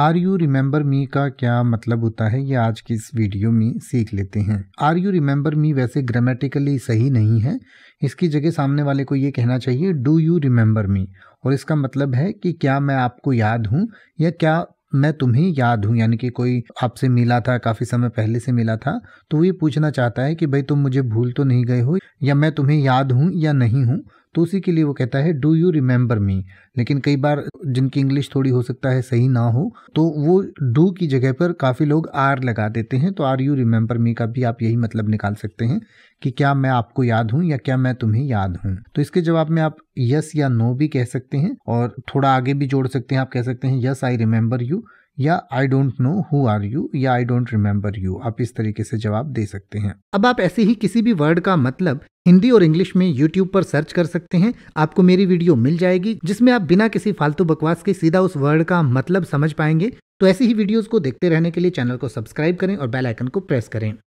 are you remember मी का क्या मतलब होता है ये आज की इस वीडियो में सीख लेते हैं आर यू रिमेंबर मी वैसे ग्रामेटिकली सही नहीं है इसकी जगह सामने वाले को ये कहना चाहिए डू यू रिमेंबर मी और इसका मतलब है कि क्या मैं आपको याद हूँ या क्या मैं तुम्हें याद हूँ यानी कि कोई आपसे मिला था काफ़ी समय पहले से मिला था तो वो ये पूछना चाहता है कि भाई तुम मुझे भूल तो नहीं गए हो या मैं तुम्हें याद हूँ या नहीं हूँ तो उसी के लिए वो कहता है डू यू रिमेंबर मी लेकिन कई बार जिनकी इंग्लिश थोड़ी हो सकता है सही ना हो तो वो डू की जगह पर काफ़ी लोग आर लगा देते हैं तो आर यू रिमेंबर मी का भी आप यही मतलब निकाल सकते हैं कि क्या मैं आपको याद हूँ या क्या मैं तुम्हें याद हूँ तो इसके जवाब में आप यस या नो भी कह सकते हैं और थोड़ा आगे भी जोड़ सकते हैं आप कह सकते हैं यस आई रिमेंबर यू या I don't know who are you या आई डोंट रिमेम्बर यू आप इस तरीके से जवाब दे सकते हैं अब आप ऐसे ही किसी भी वर्ड का मतलब हिंदी और इंग्लिश में यूट्यूब पर सर्च कर सकते हैं आपको मेरी वीडियो मिल जाएगी जिसमें आप बिना किसी फालतू बकवास के सीधा उस वर्ड का मतलब समझ पाएंगे तो ऐसी ही वीडियोस को देखते रहने के लिए चैनल को सब्सक्राइब करें और बेल आइकन को प्रेस करें